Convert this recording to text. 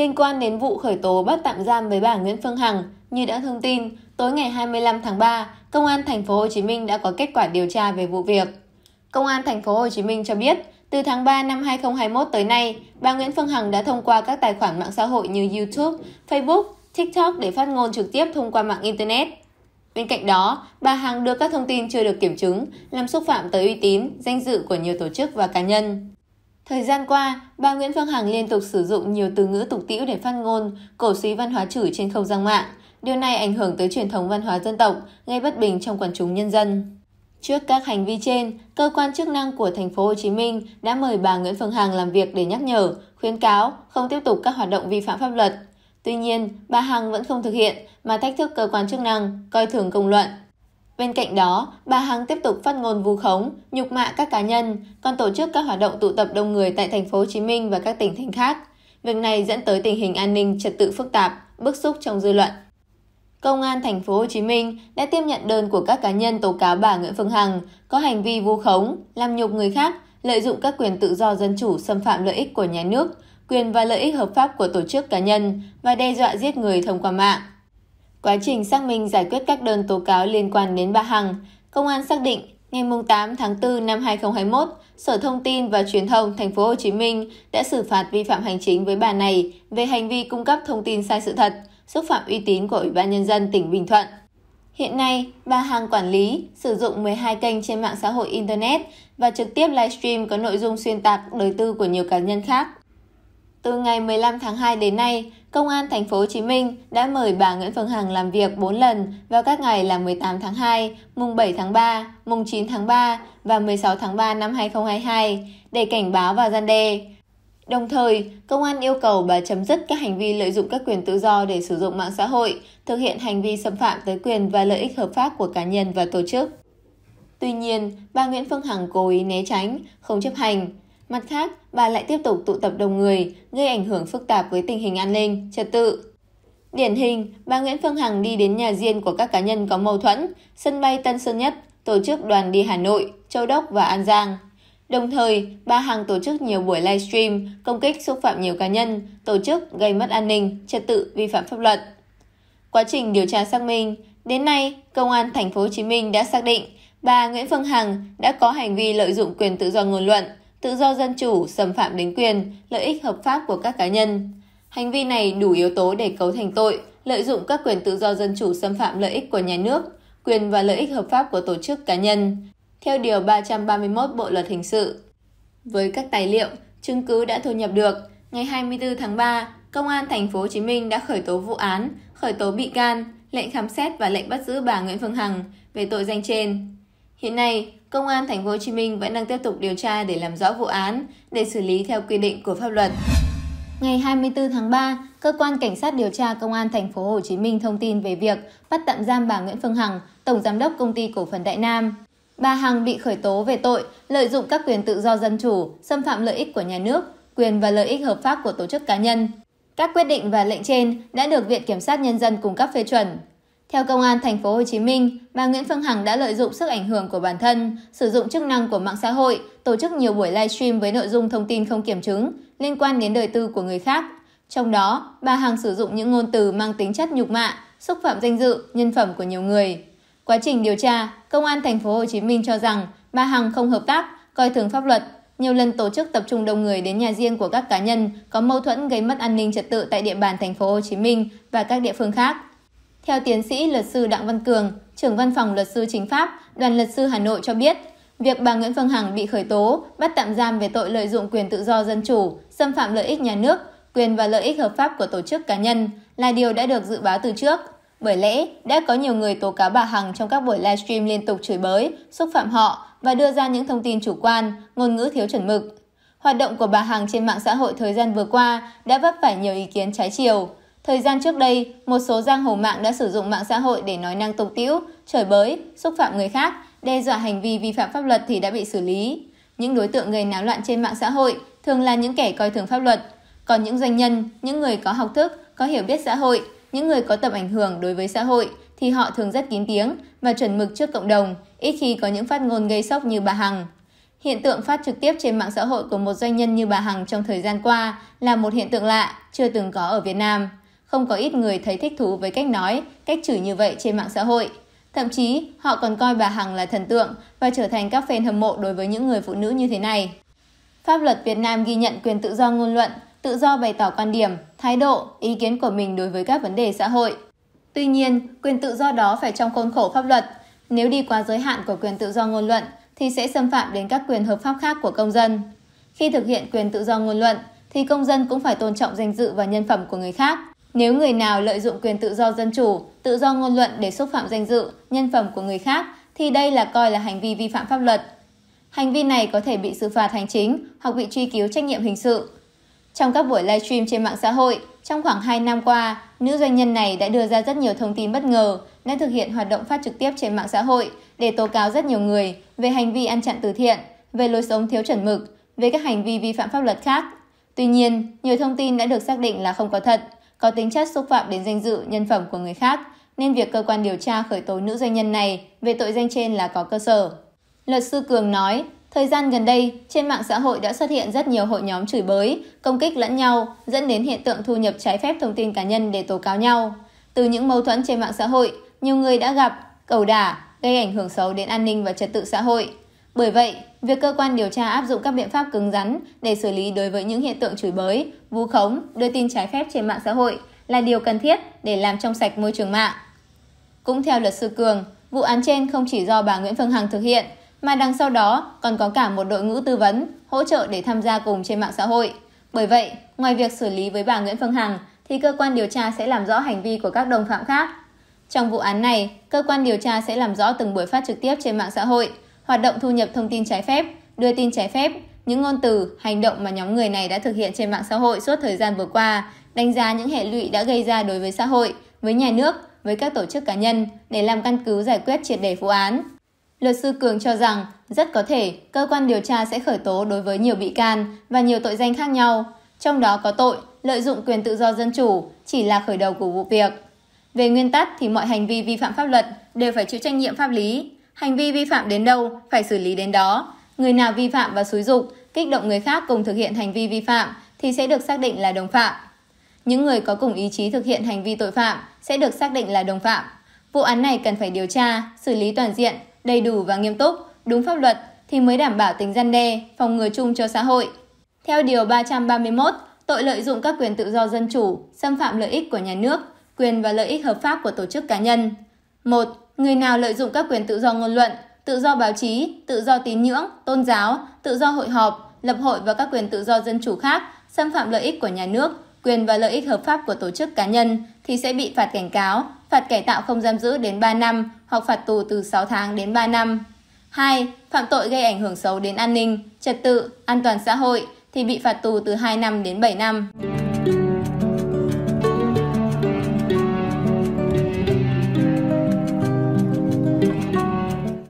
Liên quan đến vụ khởi tố bắt tạm giam với bà Nguyễn Phương Hằng, như đã thông tin, tối ngày 25 tháng 3, Công an thành phố Hồ Chí Minh đã có kết quả điều tra về vụ việc. Công an thành phố Hồ Chí Minh cho biết, từ tháng 3 năm 2021 tới nay, bà Nguyễn Phương Hằng đã thông qua các tài khoản mạng xã hội như YouTube, Facebook, TikTok để phát ngôn trực tiếp thông qua mạng Internet. Bên cạnh đó, bà Hằng đưa các thông tin chưa được kiểm chứng, làm xúc phạm tới uy tín, danh dự của nhiều tổ chức và cá nhân. Thời gian qua, bà Nguyễn Phương Hằng liên tục sử dụng nhiều từ ngữ tục tĩu để phát ngôn, cổ suý văn hóa chửi trên không gian mạng. Điều này ảnh hưởng tới truyền thống văn hóa dân tộc, gây bất bình trong quần chúng nhân dân. Trước các hành vi trên, cơ quan chức năng của thành phố Hồ Chí Minh đã mời bà Nguyễn Phương Hằng làm việc để nhắc nhở, khuyến cáo không tiếp tục các hoạt động vi phạm pháp luật. Tuy nhiên, bà Hằng vẫn không thực hiện mà thách thức cơ quan chức năng, coi thường công luận. Bên cạnh đó, bà Hằng tiếp tục phát ngôn vu khống, nhục mạ các cá nhân, còn tổ chức các hoạt động tụ tập đông người tại thành phố Hồ Chí Minh và các tỉnh thành khác. Việc này dẫn tới tình hình an ninh trật tự phức tạp, bức xúc trong dư luận. Công an thành phố Hồ Chí Minh đã tiếp nhận đơn của các cá nhân tố cáo bà Nguyễn Phương Hằng có hành vi vu khống, làm nhục người khác, lợi dụng các quyền tự do dân chủ xâm phạm lợi ích của nhà nước, quyền và lợi ích hợp pháp của tổ chức cá nhân và đe dọa giết người thông qua mạng. Quá trình xác minh giải quyết các đơn tố cáo liên quan đến bà Hằng, công an xác định ngày 8 tháng 4 năm 2021, Sở Thông tin và Truyền thông Thành phố Hồ Chí Minh đã xử phạt vi phạm hành chính với bà này về hành vi cung cấp thông tin sai sự thật, xúc phạm uy tín của Ủy ban nhân dân tỉnh Bình Thuận. Hiện nay, bà Hằng quản lý, sử dụng 12 kênh trên mạng xã hội Internet và trực tiếp livestream có nội dung xuyên tạc đời tư của nhiều cá nhân khác. Từ ngày 15 tháng 2 đến nay, Công an thành phố Hồ Chí Minh đã mời bà Nguyễn Phương Hằng làm việc 4 lần vào các ngày là 18 tháng 2, mùng 7 tháng 3, mùng 9 tháng 3 và 16 tháng 3 năm 2022 để cảnh báo và gian đe. Đồng thời, công an yêu cầu bà chấm dứt các hành vi lợi dụng các quyền tự do để sử dụng mạng xã hội, thực hiện hành vi xâm phạm tới quyền và lợi ích hợp pháp của cá nhân và tổ chức. Tuy nhiên, bà Nguyễn Phương Hằng cố ý né tránh, không chấp hành, Mặt khác, bà lại tiếp tục tụ tập đông người, gây ảnh hưởng phức tạp với tình hình an ninh, trật tự. Điển hình, bà Nguyễn Phương Hằng đi đến nhà riêng của các cá nhân có mâu thuẫn, sân bay Tân Sơn Nhất, tổ chức đoàn đi Hà Nội, Châu Đốc và An Giang. Đồng thời, bà Hằng tổ chức nhiều buổi livestream, công kích xúc phạm nhiều cá nhân, tổ chức gây mất an ninh, trật tự, vi phạm pháp luật. Quá trình điều tra xác minh, đến nay, Công an Thành phố Hồ Chí Minh đã xác định bà Nguyễn Phương Hằng đã có hành vi lợi dụng quyền tự do ngôn luận, tự do dân chủ, xâm phạm đến quyền, lợi ích hợp pháp của các cá nhân. Hành vi này đủ yếu tố để cấu thành tội, lợi dụng các quyền tự do dân chủ xâm phạm lợi ích của nhà nước, quyền và lợi ích hợp pháp của tổ chức cá nhân, theo Điều 331 Bộ Luật Hình sự. Với các tài liệu, chứng cứ đã thu nhập được, ngày 24 tháng 3, Công an Thành phố Hồ Chí Minh đã khởi tố vụ án, khởi tố bị can, lệnh khám xét và lệnh bắt giữ bà Nguyễn Phương Hằng về tội danh trên. Hiện nay, Công an Thành phố Hồ Chí Minh vẫn đang tiếp tục điều tra để làm rõ vụ án, để xử lý theo quy định của pháp luật. Ngày 24 tháng 3, cơ quan cảnh sát điều tra Công an Thành phố Hồ Chí Minh thông tin về việc bắt tạm giam bà Nguyễn Phương Hằng, tổng giám đốc công ty cổ phần Đại Nam. Bà Hằng bị khởi tố về tội lợi dụng các quyền tự do dân chủ, xâm phạm lợi ích của nhà nước, quyền và lợi ích hợp pháp của tổ chức cá nhân. Các quyết định và lệnh trên đã được Viện Kiểm sát Nhân dân cung cấp phê chuẩn. Theo công an thành phố Hồ Chí Minh, bà Nguyễn Phương Hằng đã lợi dụng sức ảnh hưởng của bản thân, sử dụng chức năng của mạng xã hội, tổ chức nhiều buổi livestream với nội dung thông tin không kiểm chứng liên quan đến đời tư của người khác. Trong đó, bà Hằng sử dụng những ngôn từ mang tính chất nhục mạ, xúc phạm danh dự, nhân phẩm của nhiều người. Quá trình điều tra, công an thành phố Hồ Chí Minh cho rằng bà Hằng không hợp tác, coi thường pháp luật, nhiều lần tổ chức tập trung đông người đến nhà riêng của các cá nhân có mâu thuẫn gây mất an ninh trật tự tại địa bàn thành phố Hồ Chí Minh và các địa phương khác. Theo tiến sĩ luật sư Đặng Văn Cường, trưởng văn phòng luật sư chính pháp, đoàn luật sư Hà Nội cho biết, việc bà Nguyễn Phương Hằng bị khởi tố, bắt tạm giam về tội lợi dụng quyền tự do dân chủ, xâm phạm lợi ích nhà nước, quyền và lợi ích hợp pháp của tổ chức cá nhân là điều đã được dự báo từ trước. Bởi lẽ, đã có nhiều người tố cáo bà Hằng trong các buổi livestream liên tục chửi bới, xúc phạm họ và đưa ra những thông tin chủ quan, ngôn ngữ thiếu chuẩn mực. Hoạt động của bà Hằng trên mạng xã hội thời gian vừa qua đã vấp phải nhiều ý kiến trái chiều. Thời gian trước đây, một số giang hồ mạng đã sử dụng mạng xã hội để nói năng tục tiễu, chửi bới, xúc phạm người khác, đe dọa hành vi vi phạm pháp luật thì đã bị xử lý. Những đối tượng gây náo loạn trên mạng xã hội thường là những kẻ coi thường pháp luật, còn những doanh nhân, những người có học thức, có hiểu biết xã hội, những người có tầm ảnh hưởng đối với xã hội thì họ thường rất kín tiếng và chuẩn mực trước cộng đồng, ít khi có những phát ngôn gây sốc như bà Hằng. Hiện tượng phát trực tiếp trên mạng xã hội của một doanh nhân như bà Hằng trong thời gian qua là một hiện tượng lạ, chưa từng có ở Việt Nam không có ít người thấy thích thú với cách nói, cách chửi như vậy trên mạng xã hội. Thậm chí, họ còn coi bà Hằng là thần tượng và trở thành các fan hâm mộ đối với những người phụ nữ như thế này. Pháp luật Việt Nam ghi nhận quyền tự do ngôn luận, tự do bày tỏ quan điểm, thái độ, ý kiến của mình đối với các vấn đề xã hội. Tuy nhiên, quyền tự do đó phải trong khuôn khổ pháp luật. Nếu đi quá giới hạn của quyền tự do ngôn luận thì sẽ xâm phạm đến các quyền hợp pháp khác của công dân. Khi thực hiện quyền tự do ngôn luận thì công dân cũng phải tôn trọng danh dự và nhân phẩm của người khác nếu người nào lợi dụng quyền tự do dân chủ tự do ngôn luận để xúc phạm danh dự nhân phẩm của người khác thì đây là coi là hành vi vi phạm pháp luật hành vi này có thể bị xử phạt hành chính hoặc bị truy cứu trách nhiệm hình sự trong các buổi livestream trên mạng xã hội trong khoảng 2 năm qua nữ doanh nhân này đã đưa ra rất nhiều thông tin bất ngờ đã thực hiện hoạt động phát trực tiếp trên mạng xã hội để tố cáo rất nhiều người về hành vi ăn chặn từ thiện về lối sống thiếu chuẩn mực về các hành vi vi phạm pháp luật khác tuy nhiên nhiều thông tin đã được xác định là không có thật có tính chất xúc phạm đến danh dự, nhân phẩm của người khác, nên việc cơ quan điều tra khởi tố nữ doanh nhân này về tội danh trên là có cơ sở. Luật sư Cường nói, thời gian gần đây, trên mạng xã hội đã xuất hiện rất nhiều hội nhóm chửi bới, công kích lẫn nhau, dẫn đến hiện tượng thu nhập trái phép thông tin cá nhân để tố cáo nhau. Từ những mâu thuẫn trên mạng xã hội, nhiều người đã gặp, cầu đả, gây ảnh hưởng xấu đến an ninh và trật tự xã hội. Bởi vậy, việc cơ quan điều tra áp dụng các biện pháp cứng rắn để xử lý đối với những hiện tượng chửi bới, vu khống, đưa tin trái phép trên mạng xã hội là điều cần thiết để làm trong sạch môi trường mạng. Cũng theo luật sư Cường, vụ án trên không chỉ do bà Nguyễn Phương Hằng thực hiện, mà đằng sau đó còn có cả một đội ngũ tư vấn hỗ trợ để tham gia cùng trên mạng xã hội. Bởi vậy, ngoài việc xử lý với bà Nguyễn Phương Hằng, thì cơ quan điều tra sẽ làm rõ hành vi của các đồng phạm khác. Trong vụ án này, cơ quan điều tra sẽ làm rõ từng buổi phát trực tiếp trên mạng xã hội, hoạt động thu nhập thông tin trái phép, đưa tin trái phép, những ngôn từ, hành động mà nhóm người này đã thực hiện trên mạng xã hội suốt thời gian vừa qua, đánh giá những hệ lụy đã gây ra đối với xã hội, với nhà nước, với các tổ chức cá nhân để làm căn cứ giải quyết triệt đề vụ án. Luật sư Cường cho rằng rất có thể cơ quan điều tra sẽ khởi tố đối với nhiều bị can và nhiều tội danh khác nhau, trong đó có tội lợi dụng quyền tự do dân chủ chỉ là khởi đầu của vụ việc. Về nguyên tắc thì mọi hành vi vi phạm pháp luật đều phải chịu trách nhiệm pháp lý, Hành vi vi phạm đến đâu, phải xử lý đến đó. Người nào vi phạm và xúi dục, kích động người khác cùng thực hiện hành vi vi phạm thì sẽ được xác định là đồng phạm. Những người có cùng ý chí thực hiện hành vi tội phạm sẽ được xác định là đồng phạm. Vụ án này cần phải điều tra, xử lý toàn diện, đầy đủ và nghiêm túc, đúng pháp luật thì mới đảm bảo tính gian đe, phòng ngừa chung cho xã hội. Theo Điều 331, tội lợi dụng các quyền tự do dân chủ, xâm phạm lợi ích của nhà nước, quyền và lợi ích hợp pháp của tổ chức cá nhân. 1 người nào lợi dụng các quyền tự do ngôn luận tự do báo chí tự do tín ngưỡng tôn giáo tự do hội họp lập hội và các quyền tự do dân chủ khác xâm phạm lợi ích của nhà nước quyền và lợi ích hợp pháp của tổ chức cá nhân thì sẽ bị phạt cảnh cáo phạt cải tạo không giam giữ đến 3 năm hoặc phạt tù từ 6 tháng đến 3 năm 2. Phạm tội gây ảnh hưởng xấu đến an ninh, trật tự, an toàn xã hội thì bị phạt tù từ 2 năm đến 7 năm.